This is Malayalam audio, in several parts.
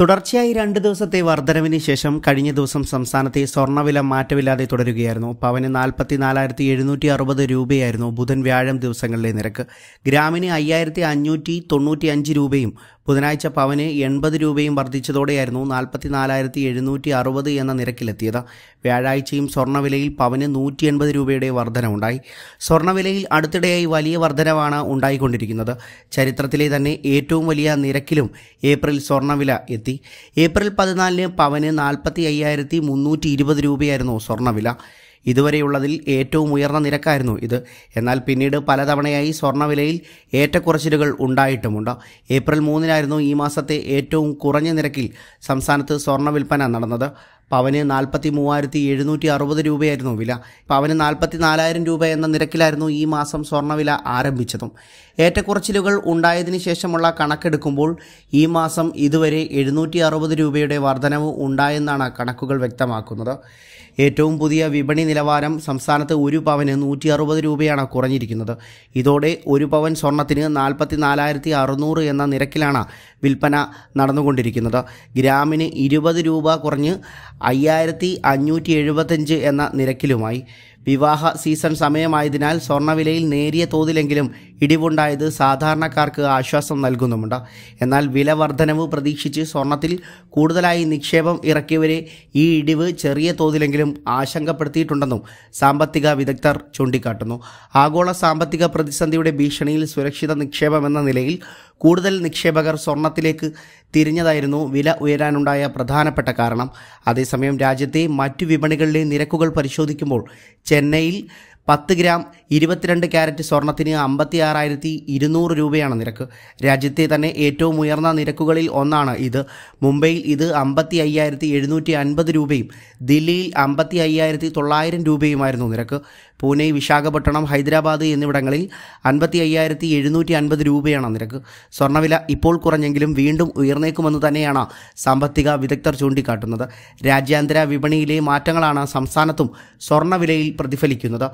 തുടർച്ചയായി രണ്ട് ദിവസത്തെ വർധനവിന് ശേഷം കഴിഞ്ഞ ദിവസം സംസ്ഥാനത്തെ സ്വർണ്ണവില മാറ്റമില്ലാതെ തുടരുകയായിരുന്നു പവന് നാൽപ്പത്തി നാലായിരത്തി എഴുന്നൂറ്റി അറുപത് രൂപയായിരുന്നു ബുധൻ വ്യാഴം ദിവസങ്ങളിലെ നിരക്ക് ഗ്രാമിന് അയ്യായിരത്തി അഞ്ഞൂറ്റി തൊണ്ണൂറ്റി അഞ്ച് രൂപയും ബുധനാഴ്ച പവന് എൺപത് രൂപയും വർദ്ധിച്ചതോടെയായിരുന്നു നാൽപ്പത്തി നാലായിരത്തി എഴുന്നൂറ്റി അറുപത് എന്ന നിരക്കിലെത്തിയത് വ്യാഴാഴ്ചയും സ്വർണ്ണവിലയിൽ പവന് നൂറ്റി എൺപത് രൂപയുടെ വർധനവുണ്ടായി സ്വർണ്ണവിലയിൽ അടുത്തിടെയായി വലിയ വർധനവാണ് ഉണ്ടായിക്കൊണ്ടിരിക്കുന്നത് ചരിത്രത്തിലെ തന്നെ ഏറ്റവും വലിയ നിരക്കിലും ഏപ്രിൽ സ്വർണ്ണവില എത്തി ഏപ്രിൽ പതിനാലിന് പവന് നാൽപ്പത്തി അയ്യായിരത്തി മുന്നൂറ്റി ഇരുപത് രൂപയായിരുന്നു സ്വർണ്ണവില ഇതുവരെയുള്ളതിൽ ഏറ്റവും ഉയർന്ന നിരക്കായിരുന്നു ഇത് എന്നാൽ പിന്നീട് പലതവണയായി സ്വർണ്ണവിലയിൽ ഏറ്റക്കുറച്ചിലുകൾ ഉണ്ടായിട്ടുമുണ്ട് ഏപ്രിൽ മൂന്നിനായിരുന്നു ഈ മാസത്തെ ഏറ്റവും കുറഞ്ഞ നിരക്കിൽ സംസ്ഥാനത്ത് സ്വർണ്ണ വിൽപ്പന നടന്നത് പവന് നാൽപ്പത്തി മൂവായിരത്തി എഴുന്നൂറ്റി അറുപത് രൂപയായിരുന്നു വില പവന് നാൽപ്പത്തി നാലായിരം രൂപ എന്ന നിരക്കിലായിരുന്നു ഈ മാസം സ്വർണ്ണവില ആരംഭിച്ചതും ഏറ്റക്കുറച്ചിലുകൾ ഉണ്ടായതിനു ശേഷമുള്ള കണക്കെടുക്കുമ്പോൾ ഈ മാസം ഇതുവരെ എഴുന്നൂറ്റി അറുപത് രൂപയുടെ വർധനവ് ഉണ്ടായെന്നാണ് കണക്കുകൾ വ്യക്തമാക്കുന്നത് ഏറ്റവും പുതിയ വിപണി നിലവാരം സംസ്ഥാനത്ത് ഒരു പവന് നൂറ്റി അറുപത് രൂപയാണ് കുറഞ്ഞിരിക്കുന്നത് ഇതോടെ ഒരു പവൻ സ്വർണത്തിന് നാൽപ്പത്തി നാലായിരത്തി അറുന്നൂറ് എന്ന നിരക്കിലാണ് വിൽപ്പന നടന്നുകൊണ്ടിരിക്കുന്നത് ഗ്രാമിന് ഇരുപത് രൂപ കുറഞ്ഞ് അയ്യായിരത്തി അഞ്ഞൂറ്റി എഴുപത്തഞ്ച് എന്ന നിരക്കിലുമായി വിവാഹ സീസൺ സമയമായതിനാൽ സ്വർണ്ണവിലയിൽ നേരിയ തോതിലെങ്കിലും ഇടിവുണ്ടായത് സാധാരണക്കാർക്ക് ആശ്വാസം നൽകുന്നുമുണ്ട് എന്നാൽ വില വർധനവ് പ്രതീക്ഷിച്ച് സ്വർണത്തിൽ കൂടുതലായി നിക്ഷേപം ഇറക്കിയവരെ ഈ ഇടിവ് ചെറിയ തോതിലെങ്കിലും ആശങ്കപ്പെടുത്തിയിട്ടുണ്ടെന്നും സാമ്പത്തിക വിദഗ്ധർ ചൂണ്ടിക്കാട്ടുന്നു ആഗോള സാമ്പത്തിക പ്രതിസന്ധിയുടെ ഭീഷണിയിൽ സുരക്ഷിത നിക്ഷേപമെന്ന നിലയിൽ കൂടുതൽ നിക്ഷേപകർ സ്വർണത്തിലേക്ക് തിരിഞ്ഞതായിരുന്നു വില ഉയരാനുണ്ടായ പ്രധാനപ്പെട്ട കാരണം അതേസമയം രാജ്യത്തെ മറ്റു വിപണികളിലെ നിരക്കുകൾ പരിശോധിക്കുമ്പോൾ ചെന്നൈയിൽ പത്ത് ഗ്രാം ഇരുപത്തിരണ്ട് ക്യാരറ്റ് സ്വർണത്തിന് അമ്പത്തി ആറായിരത്തി ഇരുന്നൂറ് രൂപയാണ് നിരക്ക് രാജ്യത്തെ തന്നെ ഏറ്റവും ഉയർന്ന നിരക്കുകളിൽ ഒന്നാണ് ഇത് മുംബൈയിൽ ഇത് അമ്പത്തി അയ്യായിരത്തി എഴുന്നൂറ്റി അൻപത് രൂപയും ദില്ലിയിൽ അമ്പത്തി അയ്യായിരത്തി തൊള്ളായിരം രൂപയുമായിരുന്നു നിരക്ക് പൂനെ വിശാഖപട്ടണം ഹൈദരാബാദ് എന്നിവിടങ്ങളിൽ അൻപത്തി അയ്യായിരത്തി എഴുന്നൂറ്റി അൻപത് രൂപയാണ് നിരക്ക് സ്വർണ്ണവില ഇപ്പോൾ കുറഞ്ഞെങ്കിലും വീണ്ടും ഉയർന്നേക്കുമെന്ന് തന്നെയാണ് സാമ്പത്തിക വിദഗ്ധർ ചൂണ്ടിക്കാട്ടുന്നത് രാജ്യാന്തര വിപണിയിലെ മാറ്റങ്ങളാണ് സംസ്ഥാനത്തും സ്വർണ്ണവിലയിൽ പ്രതിഫലിക്കുന്നത്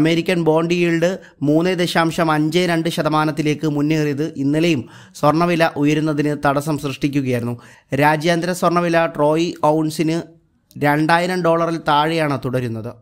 അമേരിക്കൻ ബോണ്ട് ഈൽഡ് മൂന്ന് ദശാംശം അഞ്ച് രണ്ട് ശതമാനത്തിലേക്ക് മുന്നേറിയത് ഇന്നലെയും സ്വർണ്ണവില ഉയരുന്നതിന് തടസ്സം സൃഷ്ടിക്കുകയായിരുന്നു രാജ്യാന്തര സ്വർണ്ണവില ട്രോയി ഔൺസിന് രണ്ടായിരം ഡോളറിൽ താഴെയാണ് തുടരുന്നത്